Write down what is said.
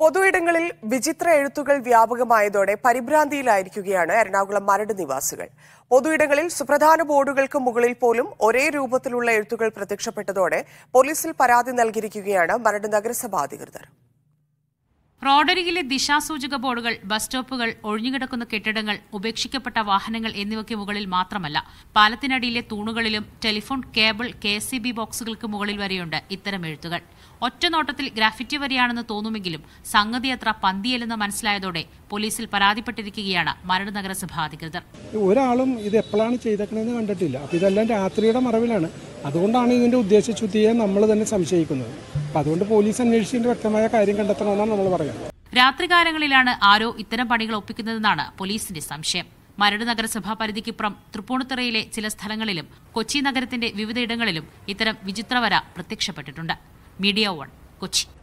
പൊതുയിടങ്ങളിൽ വിചിത്ര എഴുത്തുകൾ വ്യാപകമായതോടെ പരിഭ്രാന്തിയിലായിരിക്കുകയാണ് എറണാകുളം മരട് നിവാസികൾ പൊതുയിടങ്ങളിൽ സുപ്രധാന ബോർഡുകൾക്ക് മുകളിൽ പോലും ഒരേ രൂപത്തിലുള്ള എഴുത്തുകൾ പ്രത്യക്ഷപ്പെട്ടതോടെ പോലീസിൽ പരാതി നൽകിയിരിക്കുകയാണ് മരട് നഗരസഭാ അധികൃതർ റോഡരികിലെ ദിശാസൂചക ബോർഡുകൾ ബസ് സ്റ്റോപ്പുകൾ ഒഴിഞ്ഞുകിടക്കുന്ന കെട്ടിടങ്ങൾ ഉപേക്ഷിക്കപ്പെട്ട വാഹനങ്ങൾ എന്നിവയ്ക്ക് മുകളിൽ മാത്രമല്ല പാലത്തിനടിയിലെ തൂണുകളിലും ടെലിഫോൺ കേബിൾ കെ ബോക്സുകൾക്ക് മുകളിൽ വരെയുണ്ട് ഇത്തരം എഴുത്തുകൾ ഒറ്റനോട്ടത്തിൽ ഗ്രാഫിറ്റി വരിയാണെന്ന് തോന്നുമെങ്കിലും സംഗതി അത്ര പന്തിയല്ലെന്ന് മനസ്സിലായതോടെ പോലീസിൽ പരാതിപ്പെട്ടിരിക്കുകയാണ് മരട് നഗരസഭാ അധികൃതർ ഒരാളും ഇത് എപ്പോഴാണ് ചെയ്തേക്കണെന്ന് കണ്ടിട്ടില്ല ഇതെല്ലാം രാത്രിയുടെ മറവിലാണ് അതുകൊണ്ടാണ് ഇതിൻ്റെ ഉദ്ദേശശുദ്ധിയെ നമ്മൾ തന്നെ സംശയിക്കുന്നത് അപ്പം അതുകൊണ്ട് പോലീസ് അന്വേഷിച്ചതിന്റെ വ്യക്തമായ കാര്യം കണ്ടെത്തണമെന്നാണ് നമ്മൾ പറയുന്നത് രാത്രികാലങ്ങളിലാണ് ആരോ ഇത്തരം പണികൾ ഒപ്പിക്കുന്നതെന്നാണ് പോലീസിന്റെ സംശയം മരട് നഗരസഭാ പരിധിക്കിപ്പുറം തൃപ്പൂണിത്തുറയിലെ ചില സ്ഥലങ്ങളിലും കൊച്ചി നഗരത്തിന്റെ വിവിധയിടങ്ങളിലും ഇത്തരം വിചിത്രവര പ്രത്യക്ഷപ്പെട്ടിട്ടുണ്ട് മീഡിയ വൺ കൊച്ചി